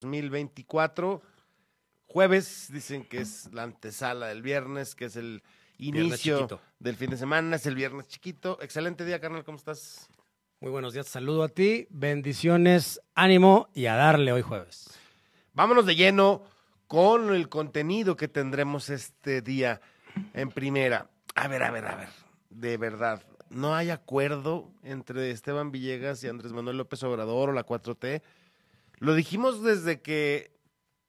2024. Jueves, dicen que es la antesala del viernes, que es el inicio del fin de semana, es el viernes chiquito. Excelente día, carnal, ¿cómo estás? Muy buenos días, saludo a ti, bendiciones, ánimo y a darle hoy jueves. Vámonos de lleno con el contenido que tendremos este día en primera. A ver, a ver, a ver, de verdad, no hay acuerdo entre Esteban Villegas y Andrés Manuel López Obrador o la 4T lo dijimos desde que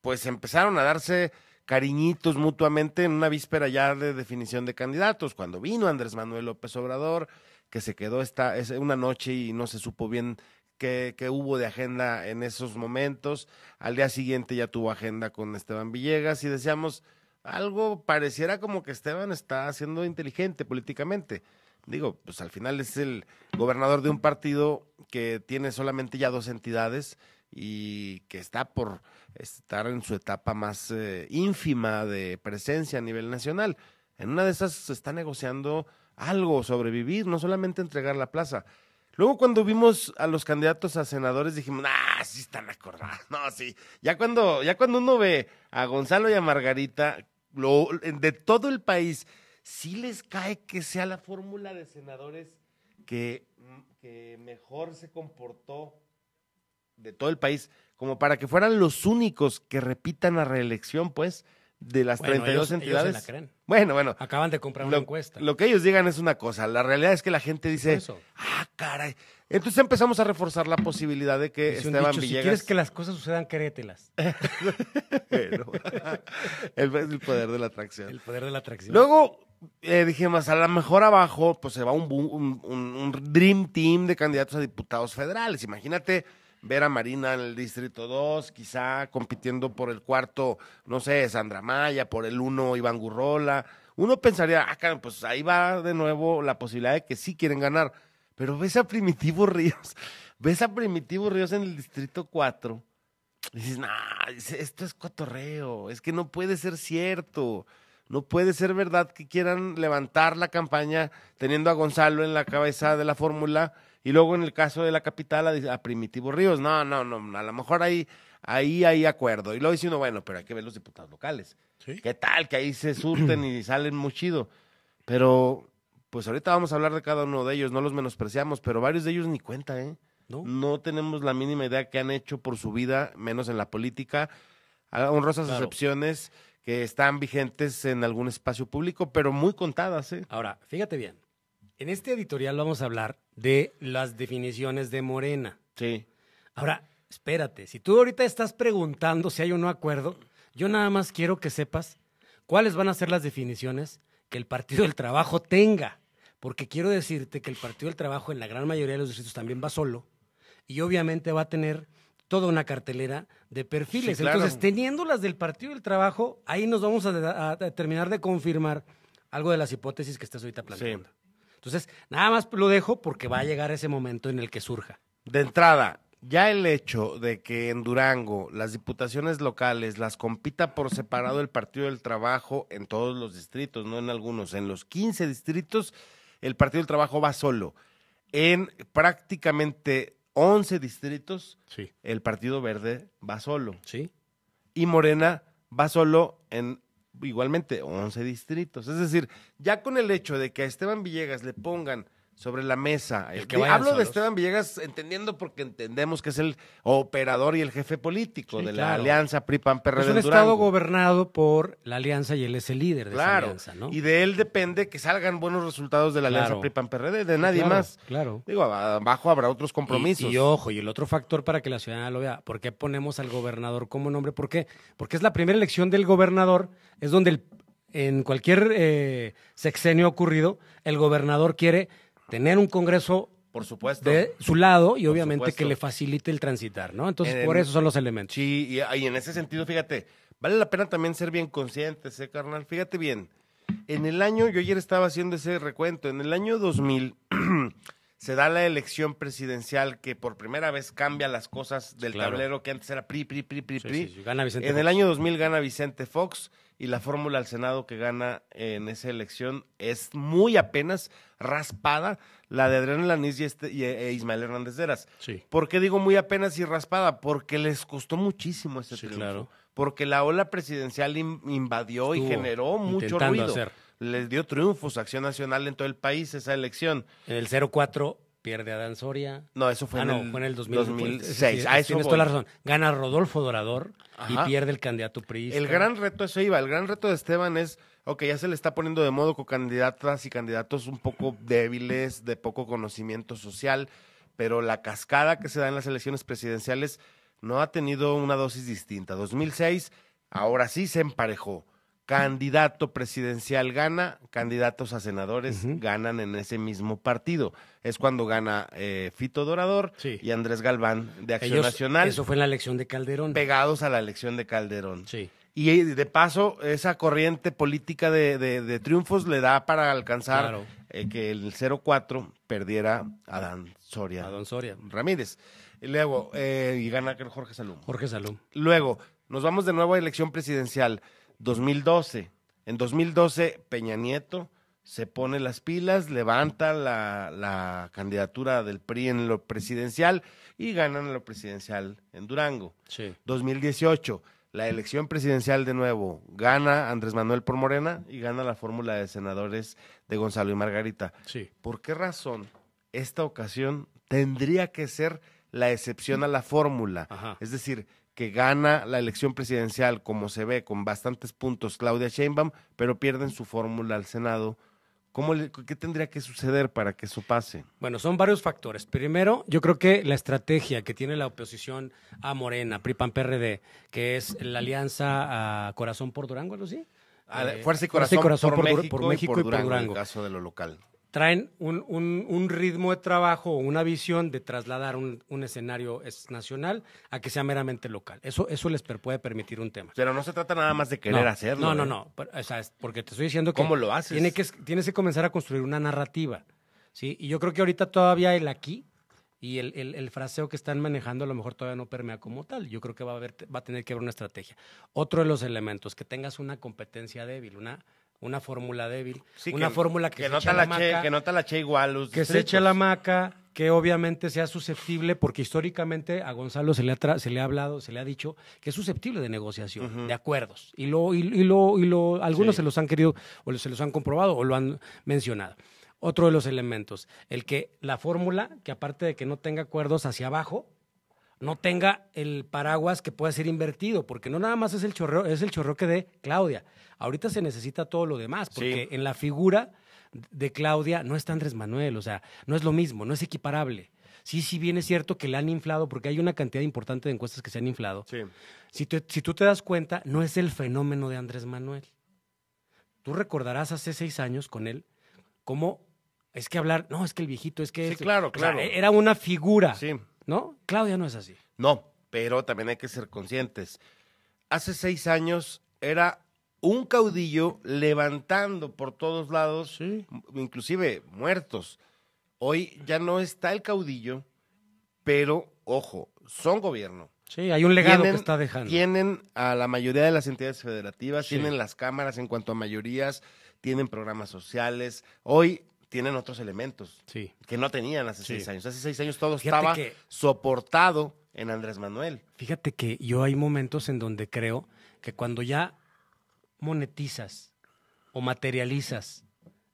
pues empezaron a darse cariñitos mutuamente en una víspera ya de definición de candidatos, cuando vino Andrés Manuel López Obrador, que se quedó esta, una noche y no se supo bien qué hubo de agenda en esos momentos. Al día siguiente ya tuvo agenda con Esteban Villegas y decíamos, algo pareciera como que Esteban está siendo inteligente políticamente. Digo, pues al final es el gobernador de un partido que tiene solamente ya dos entidades y que está por estar en su etapa más eh, ínfima de presencia a nivel nacional. En una de esas se está negociando algo, sobrevivir, no solamente entregar la plaza. Luego cuando vimos a los candidatos a senadores dijimos, ah, sí están acordados, no, sí. Ya cuando, ya cuando uno ve a Gonzalo y a Margarita, de todo el país, sí les cae que sea la fórmula de senadores que, que mejor se comportó de todo el país, como para que fueran los únicos que repitan la reelección, pues, de las 32 dos entidades. la creen. Bueno, bueno. Acaban de comprar una encuesta. Lo que ellos digan es una cosa, la realidad es que la gente dice, ah, caray. Entonces empezamos a reforzar la posibilidad de que Esteban Si quieres que las cosas sucedan, créetelas. el, poder de la atracción. El poder de la atracción. Luego, eh, dije más, a lo mejor abajo, pues se va un, dream team de candidatos a diputados federales. Imagínate ver a Marina en el Distrito 2, quizá compitiendo por el cuarto, no sé, Sandra Maya, por el uno Iván Gurrola. Uno pensaría, ah, pues ahí va de nuevo la posibilidad de que sí quieren ganar. Pero ves a Primitivo Ríos, ves a Primitivo Ríos en el Distrito 4. Y dices, nah, esto es cotorreo, es que no puede ser cierto. No puede ser verdad que quieran levantar la campaña teniendo a Gonzalo en la cabeza de la fórmula y luego en el caso de la capital, a, Primitivo Ríos, no, no, no, a lo mejor ahí, ahí hay acuerdo. Y luego dice uno, bueno, pero hay que ver los diputados locales. ¿Qué tal? Que ahí se surten y salen muy chido. Pero, pues ahorita vamos a hablar de cada uno de ellos, no los menospreciamos, pero varios de ellos ni cuenta, ¿eh? No. tenemos la mínima idea que han hecho por su vida, menos en la política. Honrosas excepciones que están vigentes en algún espacio público, pero muy contadas. ¿eh? Ahora, fíjate bien, en este editorial vamos a hablar de las definiciones de Morena. Sí. Ahora, espérate, si tú ahorita estás preguntando si hay o no acuerdo, yo nada más quiero que sepas cuáles van a ser las definiciones que el Partido del Trabajo tenga. Porque quiero decirte que el Partido del Trabajo en la gran mayoría de los distritos también va solo y obviamente va a tener toda una cartelera de perfiles. Entonces, teniendo las del Partido del Trabajo, ahí nos vamos a, terminar de confirmar algo de las hipótesis que estás ahorita planteando. Entonces, nada más lo dejo porque va a llegar ese momento en el que surja. De entrada, ya el hecho de que en Durango las diputaciones locales las compita por separado el Partido del Trabajo en todos los distritos, no en algunos, en los 15 distritos el Partido del Trabajo va solo. En prácticamente 11 distritos el Partido Verde va solo. Sí. Y Morena va solo en igualmente 11 distritos. Es decir, ya con el hecho de que a Esteban Villegas le pongan sobre la mesa. El Hablo de Esteban Villegas entendiendo porque entendemos que es el operador y el jefe político de la alianza PRI-PAN-PRD. Es un estado gobernado por la alianza y él es el líder de claro. esa alianza, ¿no? Y de él depende que salgan buenos resultados de la alianza PRI-PAN-PRD, de nadie más. Claro. Digo, abajo habrá otros compromisos. Y, ojo, y el otro factor para que la ciudadanía lo vea, ¿por qué ponemos al gobernador como nombre? ¿Por qué? Porque es la primera elección del gobernador, es donde el, en cualquier eh, sexenio ocurrido, el gobernador quiere tener un Congreso por supuesto. De su lado y obviamente que le facilite el transitar, ¿no? Entonces, por eso son los elementos. Sí, y, y, en ese sentido, fíjate, vale la pena también ser bien conscientes, ¿eh, carnal? Fíjate bien, en el año, yo ayer estaba haciendo ese recuento, en el año 2000, se da la elección presidencial que por primera vez cambia las cosas del tablero que antes era PRI, PRI, PRI, PRI, PRI. en el año 2000 gana Vicente Fox y la fórmula al Senado que gana en esa elección es muy apenas raspada la de Adrián Lanís y, este, e Ismael Hernández Deras. Sí. ¿Por qué digo muy apenas y raspada? Porque les costó muchísimo ese triunfo. Claro. Porque la ola presidencial invadió y generó mucho ruido les dio triunfos a Acción Nacional en todo el país esa elección. En el 04 pierde a Dan Soria. No, eso fue, ah, en, el fue en el 2006. Ah, tienes toda la razón. Gana Rodolfo Dorador y pierde el candidato PRI. El gran reto, eso iba, el gran reto de Esteban es, ok, ya se le está poniendo de modo con candidatas y candidatos un poco débiles, de poco conocimiento social, pero la cascada que se da en las elecciones presidenciales no ha tenido una dosis distinta. 2006, ahora sí se emparejó candidato presidencial gana, candidatos a senadores ganan en ese mismo partido. Es cuando gana eh, Fito Dorador y Andrés Galván de Acción Nacional. Eso fue en la elección de Calderón. Pegados a la elección de Calderón. Sí. Y eh, de paso, esa corriente política de, triunfos le da para alcanzar eh, que el 04 perdiera a Dan Soria. A Don Soria. Ramírez. Y luego, y gana Jorge Salum. Jorge Salum. Luego, nos vamos de nuevo a elección presidencial. 2012. En 2012, Peña Nieto se pone las pilas, levanta la, candidatura del PRI en lo presidencial y en lo presidencial en Durango. Sí. 2018, la elección presidencial de nuevo, gana Andrés Manuel por Morena y gana la fórmula de senadores de Gonzalo y Margarita. Sí. ¿Por qué razón esta ocasión tendría que ser la excepción a la fórmula. Es decir, que gana la elección presidencial, como se ve, con bastantes puntos Claudia Sheinbaum, pero pierden su fórmula al Senado. ¿Cómo ¿Qué tendría que suceder para que eso pase? Bueno, son varios factores. Primero, yo creo que la estrategia que tiene la oposición a Morena, pri prd que es la alianza a Corazón por Durango, ¿no sí? Eh, fuerza y corazón, por, México, y por por Durango, En el caso de lo local traen un, ritmo de trabajo o una visión de trasladar un, escenario es nacional a que sea meramente local. Eso, eso les puede permitir un tema. Pero no se trata nada más de querer hacerlo. no, no, ¿eh? no. porque te estoy diciendo que... ¿Cómo lo haces? Tiene que, tienes que comenzar a construir una narrativa, ¿sí? Y yo creo que ahorita todavía el aquí y el, el fraseo que están manejando a lo mejor todavía no permea como tal. Yo creo que va a, haber, va a tener que haber una estrategia. Otro de los elementos, que tengas una competencia débil, una una fórmula débil, una fórmula que, que se la, che, que igual, que se eche la maca, que obviamente sea susceptible, porque históricamente a Gonzalo se le ha, se le ha hablado, se le ha dicho que es susceptible de negociación, de acuerdos, y lo, lo, algunos se los han querido o se los han comprobado o lo han mencionado. Otro de los elementos, el que la fórmula, que aparte de que no tenga acuerdos hacia abajo, no tenga el paraguas que pueda ser invertido, porque no nada más es el chorreo, es el chorroque de Claudia. Ahorita se necesita todo lo demás, porque en la figura de Claudia no está Andrés Manuel, o sea, no es lo mismo, no es equiparable. Sí, sí, bien es cierto que le han inflado, porque hay una cantidad importante de encuestas que se han inflado. Sí. Si, si tú te das cuenta, no es el fenómeno de Andrés Manuel. Tú recordarás hace seis años con él cómo es que hablar, no, es que el viejito, es que... Este. claro, claro. era una figura. Sí ¿no? Claudia no es así. No, pero también hay que ser conscientes. Hace seis años era un caudillo levantando por todos lados, inclusive muertos. Hoy ya no está el caudillo, pero ojo, son gobierno. Sí, hay un legado que está dejando. Tienen a la mayoría de las entidades federativas, tienen las cámaras en cuanto a mayorías, tienen programas sociales. Hoy tienen otros elementos que no tenían hace seis años. Hace seis años todo estaba soportado en Andrés Manuel. Fíjate que yo hay momentos en donde creo que cuando ya monetizas o materializas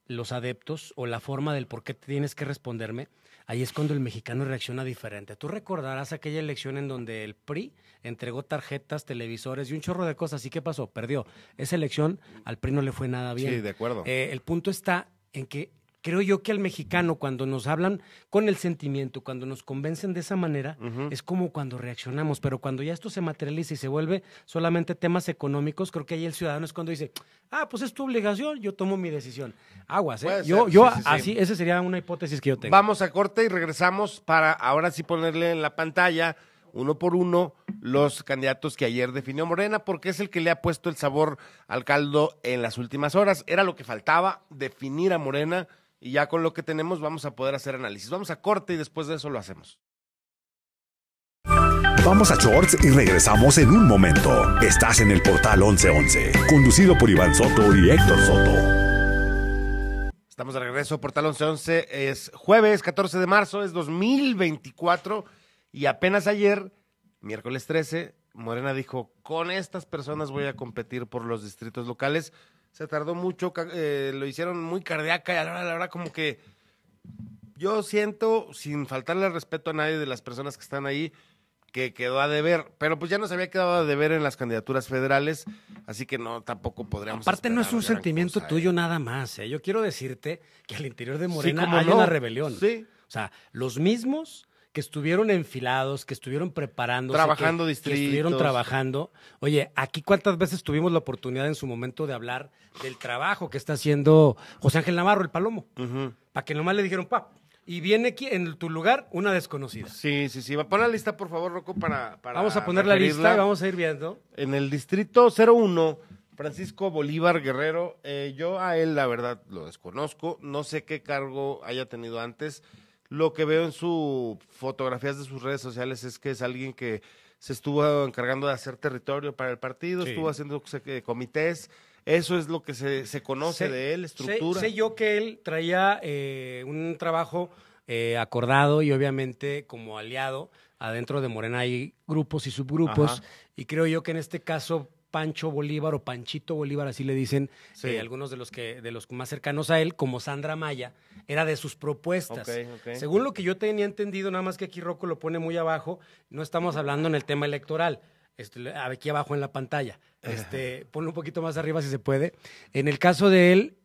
los adeptos o la forma del por qué tienes que responderme, ahí es cuando el mexicano reacciona diferente. Tú recordarás aquella elección en donde el PRI entregó tarjetas, televisores y un chorro de cosas. ¿Y qué pasó? Perdió. Esa elección al PRI no le fue nada bien. Sí, de acuerdo. Eh, el punto está en que creo yo que al mexicano cuando nos hablan con el sentimiento, cuando nos convencen de esa manera, es como cuando reaccionamos, pero cuando ya esto se materializa y se vuelve solamente temas económicos, creo que ahí el ciudadano es cuando dice, ah, pues es tu obligación, yo tomo mi decisión. Aguas, ¿eh? yo, yo así, esa sería una hipótesis que yo tengo. Vamos a corte y regresamos para ahora sí ponerle en la pantalla uno por uno los candidatos que ayer definió Morena, porque es el que le ha puesto el sabor al caldo en las últimas horas. Era lo que faltaba, definir a Morena y ya con lo que tenemos vamos a poder hacer análisis. Vamos a corte y después de eso lo hacemos. Vamos a Shorts y regresamos en un momento. Estás en el portal 1111, conducido por Iván Soto y Héctor Soto. Estamos de regreso, portal 1111. Es jueves 14 de marzo, es 2024 y apenas ayer, miércoles 13, Morena dijo, con estas personas voy a competir por los distritos locales se tardó mucho, eh, lo hicieron muy cardíaca y ahora la hora, como que yo siento, sin faltarle respeto a nadie de las personas que están ahí, que quedó a deber, pero pues ya no se había quedado a deber en las candidaturas federales, así que no, tampoco podríamos. Aparte no es un sentimiento tuyo ¿eh? nada más, ¿eh? yo quiero decirte que al interior de Morena hay una rebelión. Sí. O sea, los mismos que estuvieron enfilados, que estuvieron preparando. Trabajando que, Que estuvieron trabajando. Oye, aquí cuántas veces tuvimos la oportunidad en su momento de hablar del trabajo que está haciendo José Ángel Navarro, el Palomo. Para que nomás le dijeron, pa, y viene aquí en tu lugar una desconocida. Sí, sí, sí. Pon la lista, por favor, Rocco, para. para vamos a poner la lista vamos a ir viendo. En el distrito 01, Francisco Bolívar Guerrero, eh, yo a él, la verdad, lo desconozco. No sé qué cargo haya tenido antes lo que veo en sus fotografías de sus redes sociales es que es alguien que se estuvo encargando de hacer territorio para el partido, estuvo haciendo eh, comités. Eso es lo que se, conoce de él, estructura. Sé, yo que él traía eh, un trabajo eh, acordado y obviamente como aliado adentro de Morena hay grupos y subgrupos y creo yo que en este caso Pancho Bolívar o Panchito Bolívar, así le dicen sí. Eh, algunos de los, que, de los más cercanos a él, como Sandra Maya, era de sus propuestas. Según lo que yo tenía entendido, nada más que aquí Rocco lo pone muy abajo, no estamos hablando en el tema electoral. Este, aquí abajo en la pantalla. Este, ponlo un poquito más arriba si se puede. En el caso de él,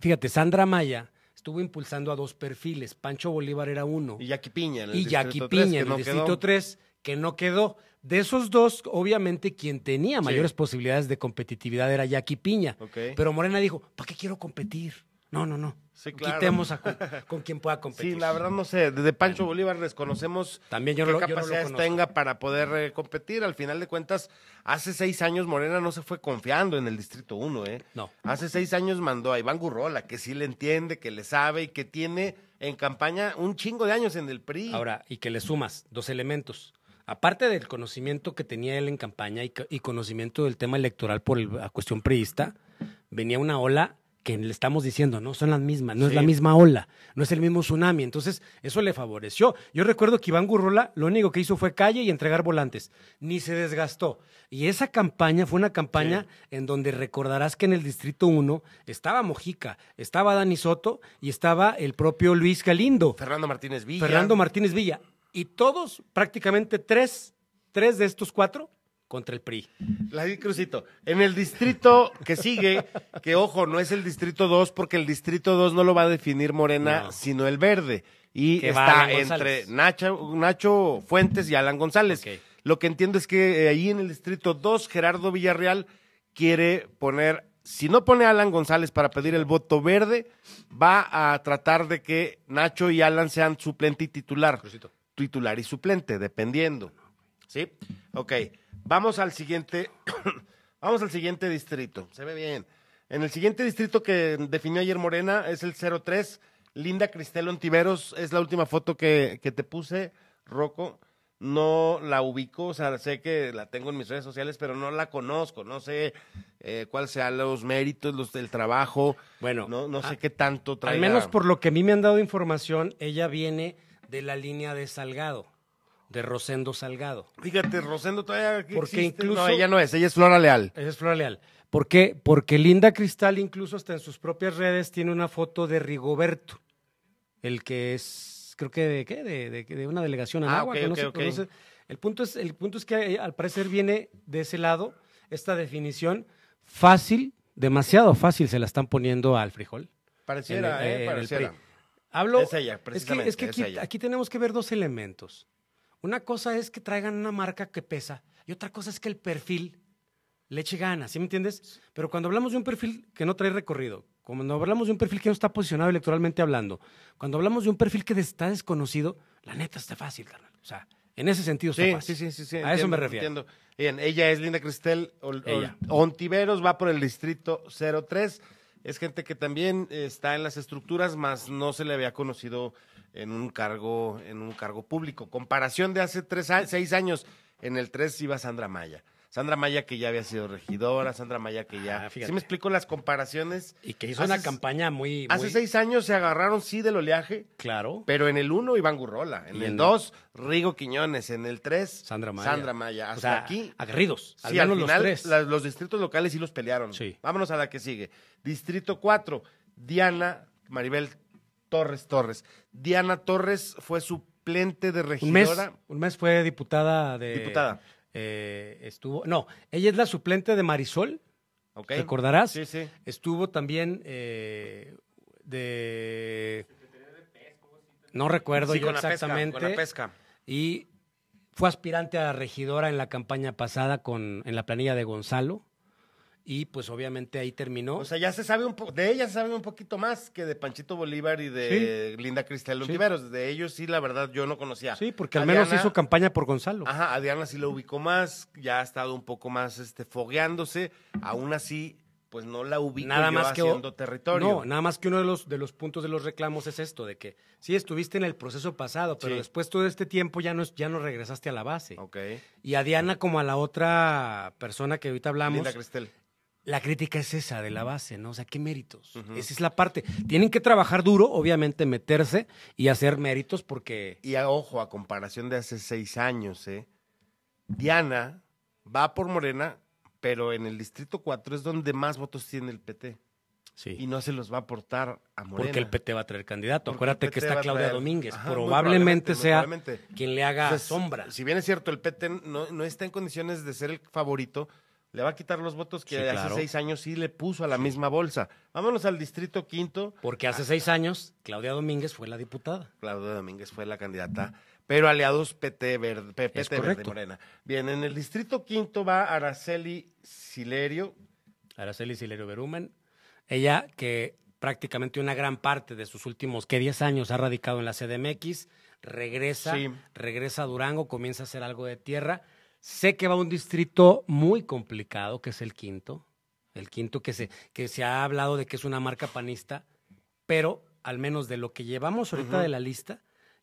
fíjate, Sandra Maya estuvo impulsando a dos perfiles. Pancho Bolívar era uno. Y Jackie Piña. En el y Yaqui Piña el distrito que no quedó. De esos dos, obviamente, quien tenía mayores posibilidades de competitividad era Jackie Piña. Pero Morena dijo, ¿para qué quiero competir? No, no, no. Quitemos a con, quien pueda competir. Sí, la verdad no sé. Desde Pancho Bolívar desconocemos También yo qué capacidades tenga para poder eh, competir. Al final de cuentas, hace seis años Morena no se fue confiando en el Distrito 1, ¿eh? No. Hace seis años mandó a Iván Gurrola, que sí le entiende, que le sabe y que tiene en campaña un chingo de años en el PRI. Ahora, y que le sumas dos elementos aparte del conocimiento que tenía él en campaña y, conocimiento del tema electoral por la cuestión priista, venía una ola que le estamos diciendo, no son las mismas, no es la misma ola, no es el mismo tsunami. Entonces, eso le favoreció. Yo recuerdo que Iván Gurrola lo único que hizo fue calle y entregar volantes, ni se desgastó. Y esa campaña fue una campaña en donde recordarás que en el Distrito 1 estaba Mojica, estaba Dani Soto y estaba el propio Luis Galindo. Fernando Martínez Villa. Fernando Martínez Villa. Y todos, prácticamente tres, tres de estos cuatro contra el PRI. La di Crucito. En el distrito que sigue, que ojo, no es el distrito 2, porque el distrito 2 no lo va a definir Morena, sino el verde. Y está entre Nacho, Nacho, Fuentes y Alan González. Lo que entiendo es que eh, ahí en el distrito 2, Gerardo Villarreal quiere poner, si no pone a Alan González para pedir el voto verde, va a tratar de que Nacho y Alan sean suplente y titular titular y suplente, dependiendo. ¿Sí? Ok. Vamos al siguiente. Vamos al siguiente distrito. Se ve bien. En el siguiente distrito que definió ayer Morena es el 03. Linda Cristelon Ontiveros es la última foto que, te puse, Rocco. No la ubico, o sea, sé que la tengo en mis redes sociales, pero no la conozco. No sé eh, cuáles sean los méritos, los del trabajo. Bueno, no, no sé qué tanto trae Al menos por lo que a mí me han dado información, ella viene de la línea de Salgado, de Rosendo Salgado. Fíjate, Rosendo todavía No, ella no es, ella es Flora Leal. Ella es Flora Leal. ¿Por qué? Porque Linda Cristal incluso hasta en sus propias redes tiene una foto de Rigoberto, el que es, creo que de qué, de, de, una delegación ah, agua, que no El punto es, el punto es que eh, al parecer viene de ese lado esta definición fácil, demasiado fácil se la están poniendo al frijol. Pareciera, eh, pareciera. Hablo, es ella, precisamente. Es que, aquí, tenemos que ver dos elementos. Una cosa es que traigan una marca que pesa y otra cosa es que el perfil le eche ganas, ¿sí me entiendes? Pero cuando hablamos de un perfil que no trae recorrido, cuando hablamos de un perfil que no está posicionado electoralmente hablando, cuando hablamos de un perfil que está desconocido, la neta está fácil, carnal. O sea, en ese sentido sí, está fácil. Sí, sí, sí, A eso me refiero. Bien, ella es Linda Cristel Ontiveros, va por el distrito 03 es gente que también está en las estructuras, más no se le había conocido en un cargo, en un cargo público. Comparación de hace tres, seis años, en el 3 iba Sandra Maya. Sandra Maya que ya había sido regidora, Sandra Maya que ya... Ah, si me explico las comparaciones? Y que hizo una campaña muy, Hace seis años se agarraron, sí, del oleaje. Claro. Pero en el uno, Iván Gurrola. En, el dos, Rigo Quiñones. En el tres, Sandra Maya. Hasta aquí... agarridos al los los distritos locales sí los pelearon. Sí. Vámonos a la que sigue. Distrito 4, Diana Maribel Torres Torres. Diana Torres fue suplente de regidora. Un mes, fue diputada de. Diputada. Eh, estuvo. No, ella es la suplente de Marisol. ¿te ¿Recordarás? Sí, sí. Estuvo también eh, de. No recuerdo yo exactamente. la pesca. Y fue aspirante a regidora en la campaña pasada con, en la planilla de Gonzalo y pues obviamente ahí terminó. O sea, ya se sabe un poco, de ella se sabe un poquito más que de Panchito Bolívar y de Linda Cristel. los De ellos sí, la verdad, yo no conocía. Sí, porque al menos hizo campaña por Gonzalo. Ajá, a Diana sí lo ubicó más, ya ha estado un poco más este, fogueándose, aún así pues no la ubicó nada más que haciendo territorio. No, nada más que uno de los, de los puntos de los reclamos es esto, de que sí estuviste en el proceso pasado, pero después todo este tiempo ya no, ya no regresaste a la base. Ok. Y a Diana como a la otra persona que ahorita hablamos. Linda Cristel la crítica es esa de la base, ¿no? O sea, ¿qué méritos? Esa es la parte. Tienen que trabajar duro, obviamente, meterse y hacer méritos porque... Y ojo, a comparación de hace seis años, ¿eh? Diana va por Morena, pero en el Distrito 4 es donde más votos tiene el PT. Sí. Y no se los va a aportar a Morena. Porque el PT va a traer candidato. Acuérdate que está Claudia Domínguez. probablemente, sea quien le haga sombra. Si bien es cierto, el PT no, no está en condiciones de ser el favorito, le va a quitar los votos que hace seis años sí le puso a la misma bolsa. Vámonos al distrito quinto. Porque hace ah. seis años Claudia Domínguez fue la diputada. Claudia Domínguez fue la candidata, pero aliados PT Verde, PT Morena. Bien, en el distrito quinto va Araceli Silerio. Araceli Silerio Berumen. Ella que prácticamente una gran parte de sus últimos, que Diez años ha radicado en la CDMX, regresa, regresa a Durango, comienza a hacer algo de tierra Sé que va a un distrito muy complicado, que es el quinto, el quinto que se, que se ha hablado de que es una marca panista, pero al menos de lo que llevamos ahorita de la lista,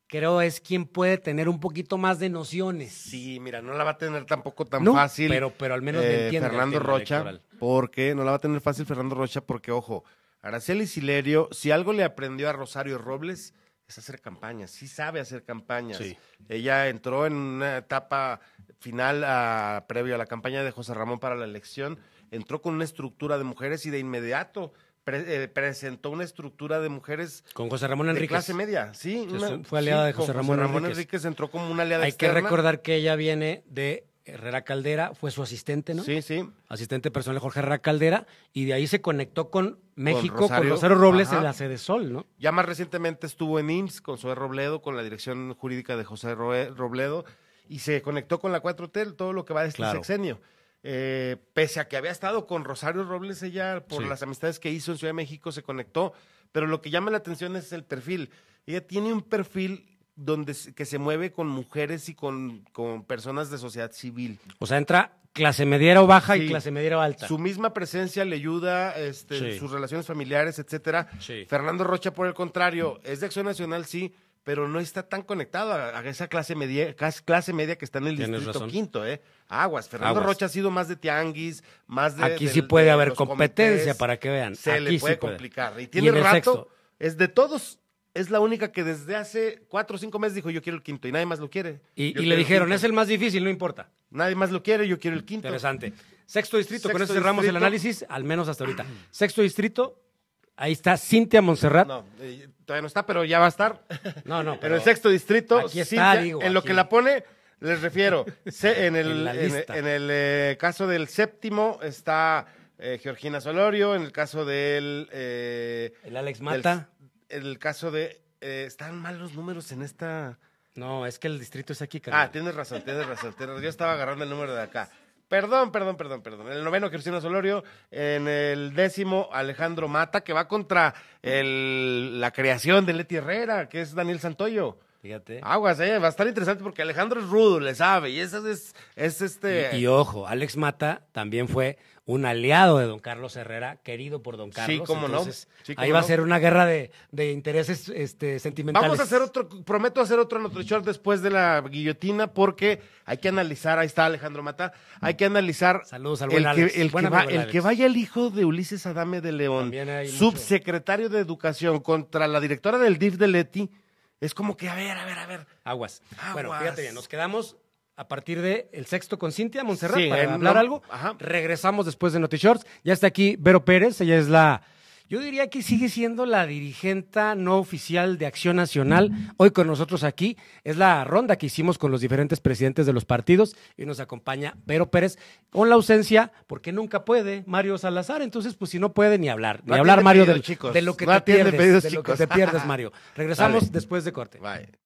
creo es quien puede tener un poquito más de nociones. Sí, mira, no la va a tener tampoco tan fácil. Pero, pero al menos eh, Fernando Rocha, ¿Por qué no la va a tener fácil Fernando Rocha, porque ojo, Araceli Silerio, si algo le aprendió a Rosario Robles, es hacer campañas, sí sabe hacer campañas. Ella entró en una etapa final ah, previo a la campaña de José Ramón para la elección, entró con una estructura de mujeres y de inmediato eh, presentó una estructura de mujeres con José Ramón Enríquez. De clase media, sí. fue aliada de José Ramón, José Ramón Enríquez. entró como una aliada Hay que recordar que ella viene de Herrera Caldera fue su asistente, ¿no? Sí, sí. Asistente personal de Jorge Herrera Caldera, y de ahí se conectó con México, con Rosario, Robles en la Sede Sol, ¿no? Ya más recientemente estuvo en IMSS con José Robledo, con la dirección jurídica de José Robledo, y se conectó con la Cuatro Hotel, todo lo que va de este sexenio. Eh, pese a que había estado con Rosario Robles, ella, por las amistades que hizo en Ciudad de México, se conectó, pero lo que llama la atención es el perfil. Ella tiene un perfil donde que se mueve con mujeres y con, con personas de sociedad civil. O sea, entra clase mediera o baja y clase mediera o alta. Su misma presencia le ayuda, este, sus relaciones familiares, etcétera. Fernando Rocha, por el contrario, es de Acción Nacional, sí, pero no está tan conectado a, esa clase media, clase media que está en el distrito quinto, eh. Aguas, Fernando Rocha ha sido más de tianguis, más de Aquí sí puede haber competencia para que vean. Se le puede, complicar y tiene ¿Y rato es de todos es la única que desde hace cuatro o cinco meses dijo yo quiero el quinto y nadie más lo quiere. Y, le dijeron, es el más difícil, no importa. Nadie más lo quiere, yo quiero el quinto. Interesante. Sexto distrito, con eso cerramos el análisis, al menos hasta ahorita. Sexto distrito, ahí está Cintia Montserrat. No, eh, todavía no está, pero ya va a estar. No, no. Pero, el sexto distrito, en lo que la pone, les refiero, en el, en el eh, caso del séptimo está... Eh, Georgina Solorio, en el caso del... el Alex Mata el caso de, eh, están mal los números en esta... No, es que el distrito es aquí, carnal. Ah, tienes razón, tienes razón. Yo estaba agarrando el número de acá. Perdón, perdón, perdón, perdón. el noveno, Cristina Solorio. En el décimo, Alejandro Mata, que va contra el, la creación de Leti Herrera, que es Daniel Santoyo. Fíjate. Aguas, eh, va a estar interesante porque Alejandro es rudo, le sabe, y ese es, es este... y, ojo, Alex Mata también fue un aliado de don Carlos Herrera, querido por don Carlos. Sí, cómo no. ahí va a ser una guerra de, intereses este, sentimentales. Vamos a hacer otro, prometo hacer otro Short después de la guillotina, porque hay que analizar, ahí está Alejandro Mata, hay que analizar. Saludos el, Que, el, que vaya el hijo de Ulises Adame de León, subsecretario de Educación, contra la directora del DIF de Leti, es como que, a ver, a ver, a ver. Aguas. Aguas. Bueno, fíjate bien, nos quedamos a partir de el sexto con Cintia Montserrat para hablar algo. Regresamos después de Shorts. Ya está aquí Vero Pérez, ella es la yo diría que sigue siendo la dirigente no oficial de Acción Nacional. Hoy con nosotros aquí es la ronda que hicimos con los diferentes presidentes de los partidos y nos acompaña Vero Pérez con la ausencia, porque nunca puede, Mario Salazar. Entonces, pues si no puede ni hablar, ni hablar, Mario, del, de lo que te pierdes. que te pierdes, Mario. Regresamos después de corte. Bye.